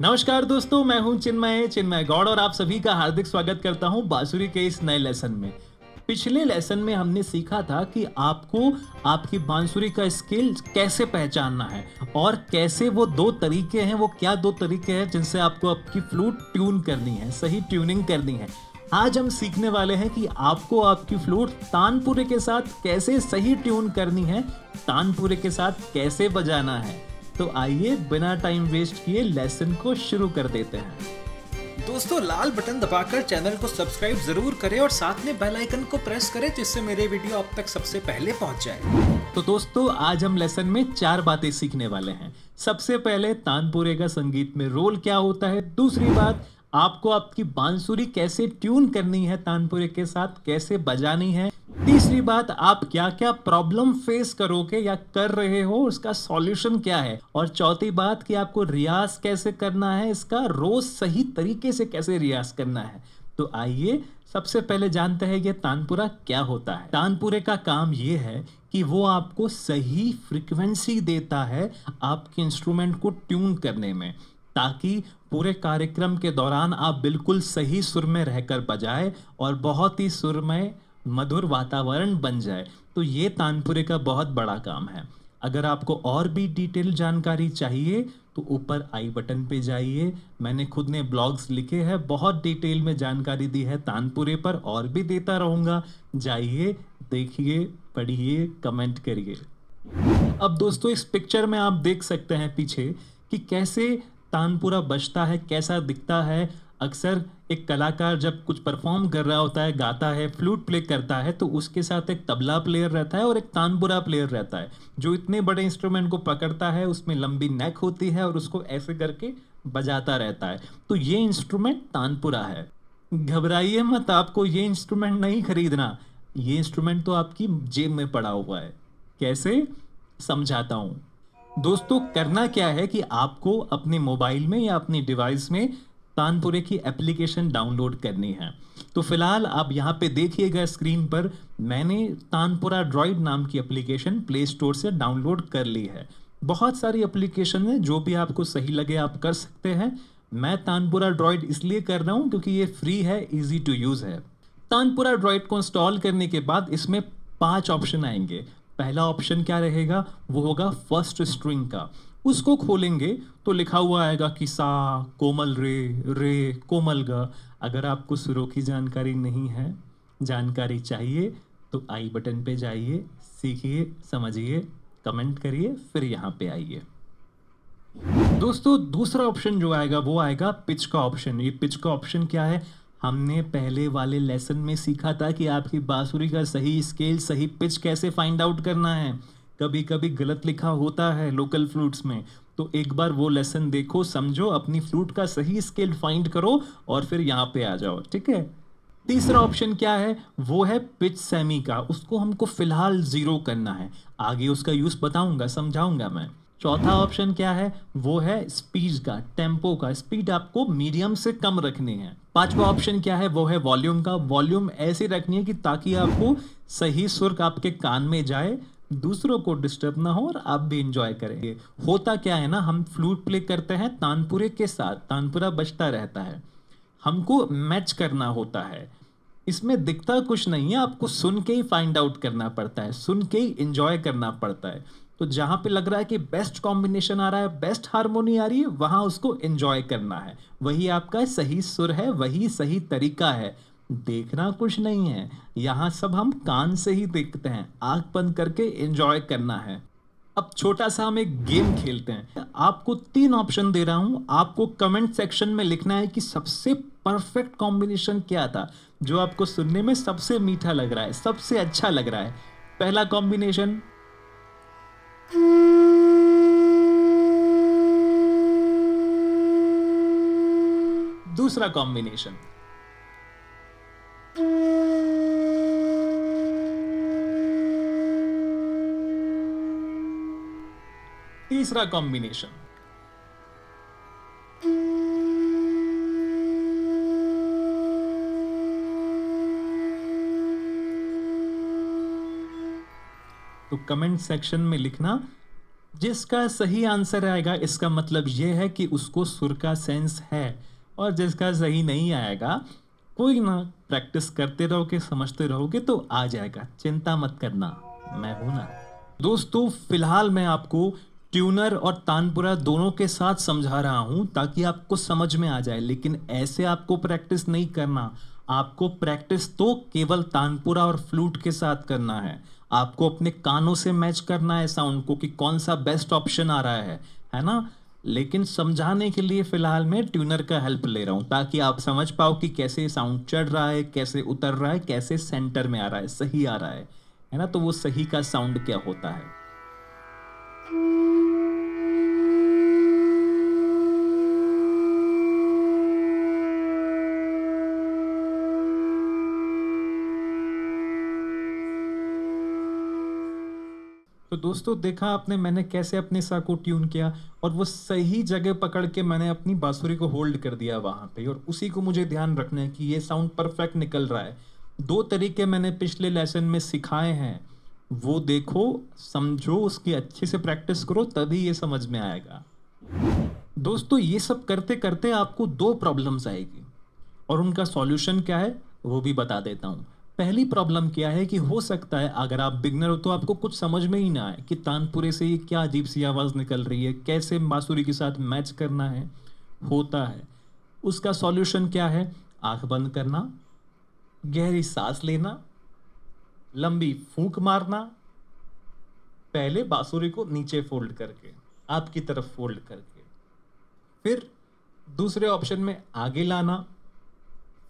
नमस्कार दोस्तों मैं हूं चिन्मय चिन्मय गौड़ और आप सभी का हार्दिक स्वागत करता हूं बांसुरी के इस नए लेसन में पिछले लेसन में हमने सीखा था कि आपको आपकी बांसुरी का स्किल कैसे पहचानना है और कैसे वो दो तरीके हैं वो क्या दो तरीके हैं जिनसे आपको आपकी फ्लूट ट्यून करनी है सही ट्यूनिंग करनी है आज हम सीखने वाले हैं कि आपको आपकी फ्लूट तानपुरे के साथ कैसे सही ट्यून करनी है तानपुरे के साथ कैसे बजाना है तो आइए बिना टाइम वेस्ट किए लेसन को शुरू कर देते हैं दोस्तों लाल बटन दबाकर चैनल को सब्सक्राइब जरूर करें और साथ में बेल आइकन को प्रेस करें जिससे मेरे वीडियो आप तक सबसे पहले पहुंच जाए तो दोस्तों आज हम लेसन में चार बातें सीखने वाले हैं सबसे पहले तानपुरे का संगीत में रोल क्या होता है दूसरी बात आपको आपकी बांसुरी कैसे ट्यून करनी है तानपुरे के साथ कैसे बजानी है तीसरी बात आप क्या क्या प्रॉब्लम फेस करोगे या कर रहे हो उसका सॉल्यूशन क्या है और चौथी बात कि आपको रियाज कैसे करना है इसका रोज सही तरीके से कैसे रियाज करना है तो आइए सबसे पहले जानते हैं ये तानपुरा क्या होता है तानपुरे का काम ये है कि वो आपको सही फ्रिक्वेंसी देता है आपके इंस्ट्रूमेंट को ट्यून करने में ताकि पूरे कार्यक्रम के दौरान आप बिल्कुल सही सुर में रहकर बजाएं और बहुत ही सुर में मधुर वातावरण बन जाए तो ये तानपुरे का बहुत बड़ा काम है अगर आपको और भी डिटेल जानकारी चाहिए तो ऊपर आई बटन पे जाइए मैंने खुद ने ब्लॉग्स लिखे हैं बहुत डिटेल में जानकारी दी है तानपुरे पर और भी देता रहूँगा जाइए देखिए पढ़िए कमेंट करिए अब दोस्तों इस पिक्चर में आप देख सकते हैं पीछे कि कैसे तानपुरा बजता है कैसा दिखता है अक्सर एक कलाकार जब कुछ परफॉर्म कर रहा होता है गाता है फ्लूट प्ले करता है तो उसके साथ एक तबला प्लेयर रहता है और एक तानपुरा प्लेयर रहता है जो इतने बड़े इंस्ट्रूमेंट को पकड़ता है उसमें लंबी नेक होती है और उसको ऐसे करके बजाता रहता है तो ये इंस्ट्रूमेंट तानपुरा है घबराइए मत आपको ये इंस्ट्रूमेंट नहीं खरीदना ये इंस्ट्रूमेंट तो आपकी जेब में पड़ा हुआ है कैसे समझाता हूँ दोस्तों करना क्या है कि आपको अपने मोबाइल में या अपने डिवाइस में तानपुरे की एप्लीकेशन डाउनलोड करनी है तो फिलहाल आप यहाँ पे देखिएगा स्क्रीन पर मैंने तानपुरा ड्रॉइड नाम की एप्लीकेशन प्ले स्टोर से डाउनलोड कर ली है बहुत सारी एप्लीकेशन है जो भी आपको सही लगे आप कर सकते हैं मैं तानपुरा ड्रॉइड इसलिए कर रहा हूँ क्योंकि ये फ्री है इजी टू यूज़ है तानपुरा ड्रॉइड को इंस्टॉल करने के बाद इसमें पांच ऑप्शन आएंगे पहला ऑप्शन क्या रहेगा वो होगा फर्स्ट स्ट्रिंग का उसको खोलेंगे तो लिखा हुआ आएगा कि सा कोमल रे रे कोमल ग अगर आपको सुरों की जानकारी नहीं है जानकारी चाहिए तो आई बटन पे जाइए सीखिए समझिए कमेंट करिए फिर यहाँ पे आइए दोस्तों दूसरा ऑप्शन जो आएगा वो आएगा पिच का ऑप्शन ये पिच का ऑप्शन क्या है हमने पहले वाले लेसन में सीखा था कि आपकी बांसुरी का सही स्केल सही पिच कैसे फाइंड आउट करना है कभी कभी गलत लिखा होता है लोकल फ्लूट्स में तो एक बार वो लेसन देखो समझो अपनी फ्लूट का सही स्केल फाइंड करो और फिर यहाँ पे आ जाओ ठीक है तीसरा ऑप्शन क्या है वो है पिच सेमी का उसको हमको फिलहाल जीरो करना है आगे उसका यूज बताऊंगा समझाऊंगा मैं चौथा ऑप्शन क्या है वो है स्पीड का टेम्पो का स्पीड आपको मीडियम से कम रखनी है पांचवा ऑप्शन क्या है वो है वॉल्यूम का वॉल्यूम ऐसे रखनी है कि ताकि आपको सही सुर्ख आपके कान में जाए दूसरों को डिस्टर्ब ना हो और आप भी इंजॉय करेंगे होता क्या है ना हम फ्लूट प्ले करते हैं तानपुरे के साथ तानपुरा बजता रहता है हमको मैच करना होता है इसमें दिखता कुछ नहीं है आपको सुन के ही फाइंड आउट करना पड़ता है सुन के ही इंजॉय करना पड़ता है तो जहां पे लग रहा है कि बेस्ट कॉम्बिनेशन आ रहा है बेस्ट हारमोनी आ रही है वहां उसको एंजॉय करना है वही आपका सही सुर है वही सही तरीका है देखना कुछ नहीं है यहाँ सब हम कान से ही देखते हैं आंख बंद करके एंजॉय करना है अब छोटा सा हम एक गेम खेलते हैं आपको तीन ऑप्शन दे रहा हूं आपको कमेंट सेक्शन में लिखना है कि सबसे परफेक्ट कॉम्बिनेशन क्या था जो आपको सुनने में सबसे मीठा लग रहा है सबसे अच्छा लग रहा है पहला कॉम्बिनेशन दूसरा कॉम्बिनेशन तीसरा कॉम्बिनेशन तो कमेंट सेक्शन में लिखना जिसका सही आंसर आएगा इसका मतलब यह है कि उसको सुर का सेंस है और जिसका सही नहीं आएगा कोई ना प्रैक्टिस करते रहोगे समझते रहोगे तो आ जाएगा चिंता मत करना मैं हूं ना दोस्तों फिलहाल मैं आपको ट्यूनर और तानपुरा दोनों के साथ समझा रहा हूं ताकि आपको समझ में आ जाए लेकिन ऐसे आपको प्रैक्टिस नहीं करना आपको प्रैक्टिस तो केवल तानपुरा और फ्लूट के साथ करना है आपको अपने कानों से मैच करना है साउंड को कि कौन सा बेस्ट ऑप्शन आ रहा है है ना लेकिन समझाने के लिए फिलहाल मैं ट्यूनर का हेल्प ले रहा हूँ ताकि आप समझ पाओ कि कैसे साउंड चढ़ रहा है कैसे उतर रहा है कैसे सेंटर में आ रहा है सही आ रहा है है ना तो वो सही का साउंड क्या होता है तो दोस्तों देखा आपने मैंने कैसे अपने सा को ट्यून किया और वो सही जगह पकड़ के मैंने अपनी बांसुरी को होल्ड कर दिया वहाँ पे और उसी को मुझे ध्यान रखना है कि ये साउंड परफेक्ट निकल रहा है दो तरीके मैंने पिछले लेसन में सिखाए हैं वो देखो समझो उसकी अच्छे से प्रैक्टिस करो तभी ये समझ में आएगा दोस्तों ये सब करते करते आपको दो प्रॉब्लम्स आएगी और उनका सॉल्यूशन क्या है वो भी बता देता हूँ पहली प्रॉब्लम क्या है कि हो सकता है अगर आप बिगनर हो तो आपको कुछ समझ में ही ना आए कि तानपुरे से ये क्या अजीब सी आवाज़ निकल रही है कैसे बाँसुरी के साथ मैच करना है होता है उसका सॉल्यूशन क्या है आंख बंद करना गहरी सांस लेना लंबी फूंक मारना पहले बांसुरी को नीचे फोल्ड करके आपकी तरफ फोल्ड करके फिर दूसरे ऑप्शन में आगे लाना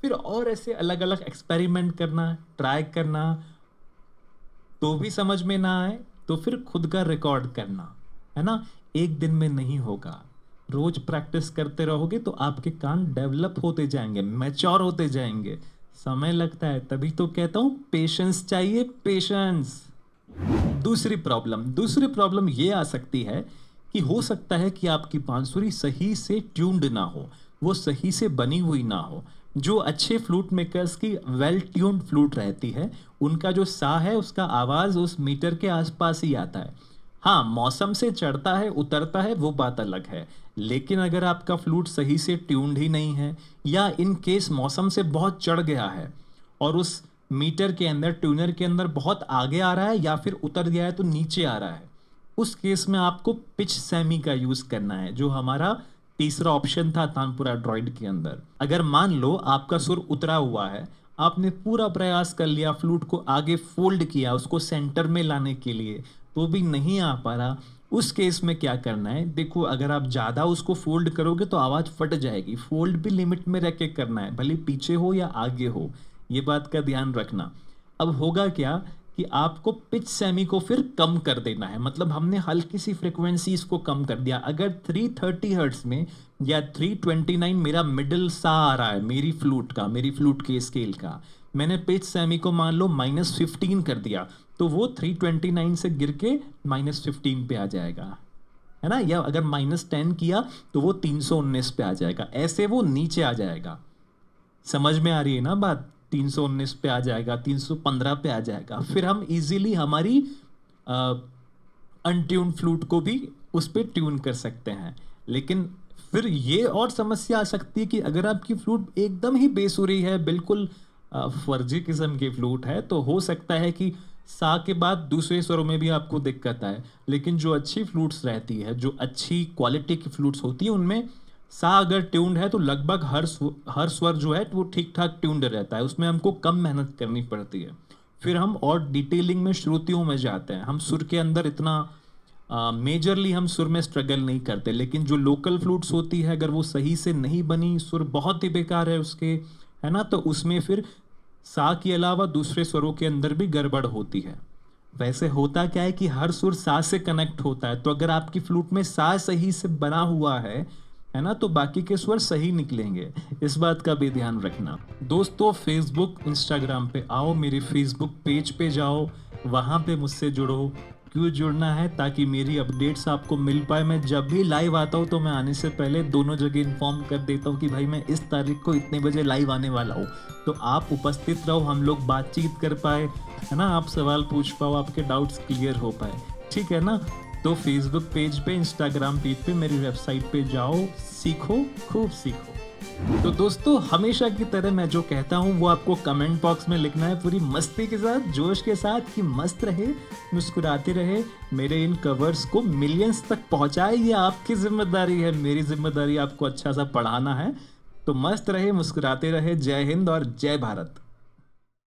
फिर और ऐसे अलग अलग एक्सपेरिमेंट करना ट्राई करना तो भी समझ में ना आए तो फिर खुद का रिकॉर्ड करना है ना एक दिन में नहीं होगा रोज प्रैक्टिस करते रहोगे तो आपके कान डेवलप होते जाएंगे मैच्योर होते जाएंगे समय लगता है तभी तो कहता हूँ पेशेंस चाहिए पेशेंस दूसरी प्रॉब्लम दूसरी प्रॉब्लम ये आ सकती है कि हो सकता है कि आपकी बांसुरी सही से ट्यून्ड ना हो वो सही से बनी हुई ना हो जो अच्छे फ्लूट मेकर्स की वेल ट्यून्ड फ्लूट रहती है उनका जो सा है उसका आवाज़ उस मीटर के आसपास ही आता है हाँ मौसम से चढ़ता है उतरता है वो बात अलग है लेकिन अगर आपका फ्लूट सही से ट्यून्ड ही नहीं है या इन केस मौसम से बहुत चढ़ गया है और उस मीटर के अंदर ट्यूनर के अंदर बहुत आगे आ रहा है या फिर उतर गया है तो नीचे आ रहा है उस केस में आपको पिच सेमी का यूज़ करना है जो हमारा तीसरा ऑप्शन था तानपुरा ड्रॉइड के अंदर अगर मान लो आपका सुर उतरा हुआ है आपने पूरा प्रयास कर लिया फ्लूट को आगे फोल्ड किया उसको सेंटर में लाने के लिए तो भी नहीं आ पा रहा उस केस में क्या करना है देखो अगर आप ज़्यादा उसको फोल्ड करोगे तो आवाज़ फट जाएगी फोल्ड भी लिमिट में रह के करना है भले पीछे हो या आगे हो ये बात का ध्यान रखना अब होगा क्या कि आपको पिच सेमी को फिर कम कर देना है मतलब हमने हल्की सी फ्रिक्वेंसीज को कम कर दिया अगर 330 हर्ट्स में या 329 मेरा मिडल सा आ रहा है मेरी फ्लूट का मेरी फ्लूट के स्केल का मैंने पिच सेमी को मान लो माइनस फिफ्टीन कर दिया तो वो 329 से गिर के माइनस फिफ्टीन पे आ जाएगा है ना या अगर माइनस टेन किया तो वो तीन सौ उन्नीस पे आ जाएगा ऐसे वो नीचे आ जाएगा समझ में आ रही है ना बात 319 पे आ जाएगा 315 पे आ जाएगा फिर हम इजीली हमारी अनट्यून फ्लूट को भी उस पर ट्यून कर सकते हैं लेकिन फिर ये और समस्या आ सकती है कि अगर आपकी फ्लूट एकदम ही बेसुरी है बिल्कुल फर्जी किस्म की फ्लूट है तो हो सकता है कि सा के बाद दूसरे स्वरों में भी आपको दिक्कत आए लेकिन जो अच्छी फ्लूट्स रहती है जो अच्छी क्वालिटी की फ्लूट्स होती है उनमें सा अगर ट्यून्ड है तो लगभग हर स्व, हर स्वर जो है वो ठीक ठाक ट्यून्ड रहता है उसमें हमको कम मेहनत करनी पड़ती है फिर हम और डिटेलिंग में श्रुतियों में जाते हैं हम सुर के अंदर इतना मेजरली uh, हम सुर में स्ट्रगल नहीं करते लेकिन जो लोकल फ्लूट्स होती है अगर वो सही से नहीं बनी सुर बहुत ही बेकार है उसके है ना तो उसमें फिर सा के अलावा दूसरे स्वरों के अंदर भी गड़बड़ होती है वैसे होता क्या है कि हर सुर सा से कनेक्ट होता है तो अगर आपकी फ्लूट में सा सही से बना हुआ है है ना तो बाकी के स्वर सही निकलेंगे इस बात का भी ध्यान रखना दोस्तों फेसबुक इंस्टाग्राम पे आओ मेरे फेसबुक पेज पे जाओ वहाँ पे मुझसे जुड़ो क्यों जुड़ना है ताकि मेरी अपडेट्स आपको मिल पाए मैं जब भी लाइव आता हूँ तो मैं आने से पहले दोनों जगह इन्फॉर्म कर देता हूँ कि भाई मैं इस तारीख को इतने बजे लाइव आने वाला हूँ तो आप उपस्थित रहो हम लोग बातचीत कर पाए है ना आप सवाल पूछ पाओ आपके डाउट्स क्लियर हो पाए ठीक है ना तो फेसबुक पेज पे इंस्टाग्राम पेज पे मेरी वेबसाइट पे जाओ सीखो खूब सीखो तो दोस्तों हमेशा की तरह मैं जो कहता हूँ वो आपको कमेंट बॉक्स में लिखना है पूरी मस्ती के साथ जोश के साथ कि मस्त रहे मुस्कुराते रहे मेरे इन कवर्स को मिलियंस तक पहुँचाए ये आपकी जिम्मेदारी है मेरी जिम्मेदारी आपको अच्छा सा पढ़ाना है तो मस्त रहे मुस्कुराते रहे जय हिंद और जय भारत